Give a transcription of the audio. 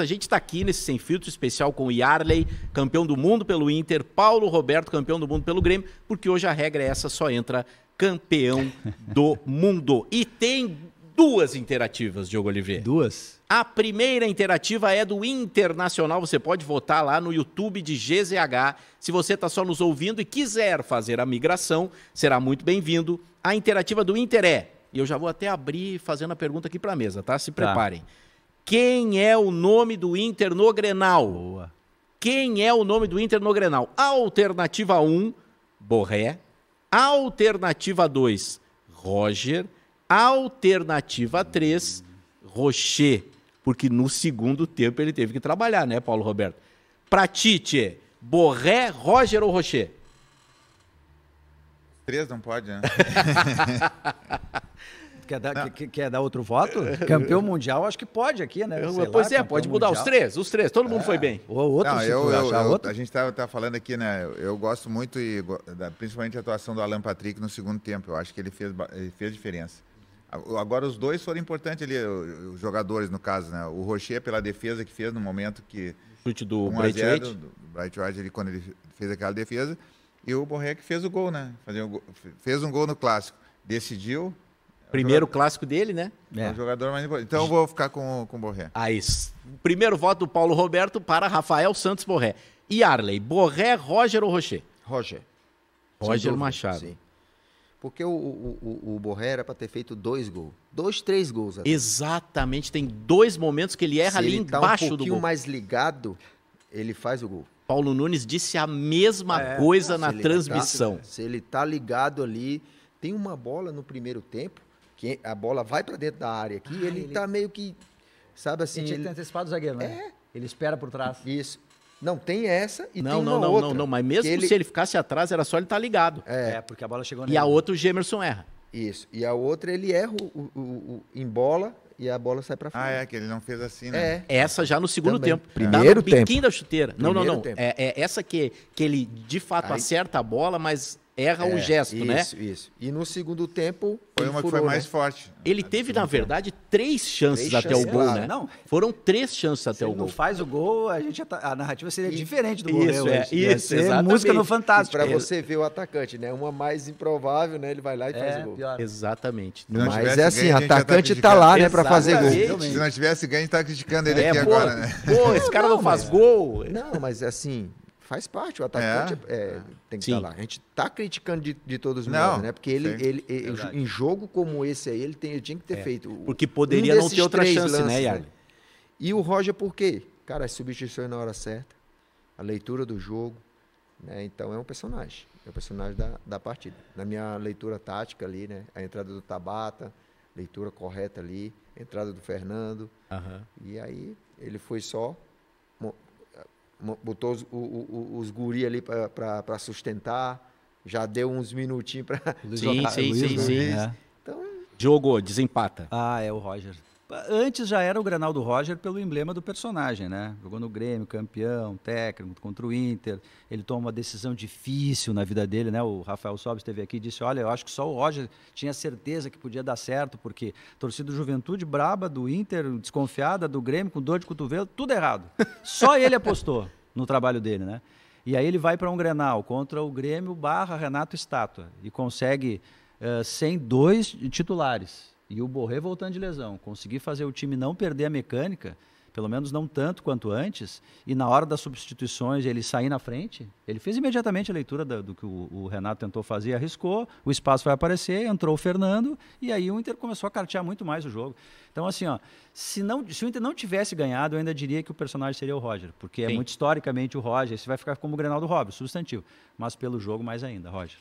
A gente está aqui nesse Sem Filtro especial com o Yarley, campeão do mundo pelo Inter, Paulo Roberto, campeão do mundo pelo Grêmio, porque hoje a regra é essa, só entra campeão do mundo. E tem duas interativas, Diogo Oliveira. Duas? A primeira interativa é do Internacional. Você pode votar lá no YouTube de GZH. Se você está só nos ouvindo e quiser fazer a migração, será muito bem-vindo. A interativa do Inter é. E eu já vou até abrir fazendo a pergunta aqui para a mesa, tá? Se tá. preparem. Tá. Quem é o nome do Inter no Grenal? Boa. Quem é o nome do Inter no Grenal? Alternativa 1, Borré. Alternativa 2, Roger. Alternativa 3, Rocher. Porque no segundo tempo ele teve que trabalhar, né, Paulo Roberto? Pra Tite, Borré, Roger ou Rocher? Três não pode, né? Quer dar, que, quer dar outro voto? Campeão mundial, acho que pode aqui, né? Sei pois lá, é, pode mudar mundial. os três, os três, todo mundo foi é. bem. Ou outro, Não, eu, eu, eu, outro. A gente está tá falando aqui, né? Eu gosto muito, e, principalmente a atuação do Alan Patrick no segundo tempo. Eu acho que ele fez, ele fez diferença. Agora, os dois foram importantes ali, os jogadores, no caso, né? O Rocher, pela defesa que fez no momento que. O chute do Bright White. Do Bright White, ele, quando ele fez aquela defesa. E o Borré que fez o gol, né? Fez um gol no clássico. Decidiu, é primeiro jogador... clássico dele, né? É. é. o jogador mais importante. Então eu vou ficar com, com o Borré. Ah, isso. Primeiro voto do Paulo Roberto para Rafael Santos Borré. E Arley, Borré, Roger ou Rocher? Roger. Roger Machado. Sim. Porque o, o, o Borré era para ter feito dois gols. Dois, três gols. Até. Exatamente. Tem dois momentos que ele erra Se ali ele tá embaixo um do gol. um pouquinho mais ligado, ele faz o gol. Paulo Nunes disse a mesma é, coisa na tá- transmissão. se ele tá ligado ali, tem uma bola no primeiro tempo que a bola vai para dentro da área aqui, ah, ele, ele tá meio que, sabe assim... Ele tinha ele... antecipado o zagueiro, né? É. Ele espera por trás. Isso. Não, tem essa e não, tem não, uma não, outra. Não, não, não, mas mesmo ele... se ele ficasse atrás, era só ele estar tá ligado. É. é. porque a bola chegou nele. E a outra o Gemerson erra. Isso, e a outra ele erra o, o, o em bola e a bola sai para ah, fora. Ah, é, que ele não fez assim, né? É. Essa já no segundo Também. tempo. Tá Primeiro no tempo. da chuteira. Primeiro não, não, não. É, é, essa que, que ele de fato Aí... acerta a bola, mas erra é, o gesto, isso, né? Isso, isso. E no segundo tempo. Foi uma furou, que foi mais né? forte. Ele teve, na verdade, três chances três até chances, o gol, claro. né? Não. Foram três chances até Se o gol. não faz o gol, a, gente, tá, a narrativa seria diferente do Isso, gol, é. Hoje. Isso, exatamente. Música no Fantástico. Para você ver o atacante, né? Uma mais improvável, né? Ele vai lá e é, faz o gol. Pior. Exatamente. Mas é assim, tá atacante tá, tá, lá, né? Para fazer gol. Se não tivesse ganho, a gente tá criticando ele é, aqui agora, né? Pô, esse cara não faz gol. Não, mas é assim, Faz parte, o atacante é, é, é, é. tem que Sim. estar tá lá. A gente está criticando de, de todos os modos, né? Porque ele, ele, ele em jogo como esse aí, ele, tem, ele tinha que ter é, feito. Porque poderia um não ter outra chance, né, lances, né, Yarley? Né? E o Roger, por quê? Cara, as substituições na hora certa, a leitura do jogo. Né? Então é um personagem. É o personagem da, da partida. Na minha leitura tática ali, né? A entrada do Tabata, leitura correta ali, entrada do Fernando. Uhum. E aí ele foi só botou os, o, o, os guri ali para sustentar, já deu uns minutinhos para... Sim, sim, sim, sim, sim. Então... desempata. Ah, é o Roger. Antes já era o Granal do Roger pelo emblema do personagem, né? Jogou no Grêmio, campeão, técnico, contra o Inter. Ele toma uma decisão difícil na vida dele, né? O Rafael Sobes esteve aqui e disse: Olha, eu acho que só o Roger tinha certeza que podia dar certo, porque torcida do Juventude braba, do Inter desconfiada, do Grêmio com dor de cotovelo, tudo errado. Só ele apostou no trabalho dele, né? E aí ele vai para um Grenal contra o Grêmio barra Renato Estátua e consegue uh, eh, sem dois titulares e o Borré voltando de lesão. conseguir fazer o time não perder a mecânica, pelo menos não tanto quanto antes, e na hora das substituições ele sair na frente, ele fez imediatamente a leitura do, do que o, o, Renato tentou fazer, arriscou, o espaço vai aparecer, entrou o Fernando, e aí o Inter começou a cartear muito mais o jogo. Então, assim, ó, se, não, se o Inter não tivesse ganhado, eu ainda diria que o personagem seria o Roger, porque é Sim. é muito historicamente o Roger, esse vai ficar como o Grenal do Rob, substantivo, mas pelo jogo mais ainda, Roger.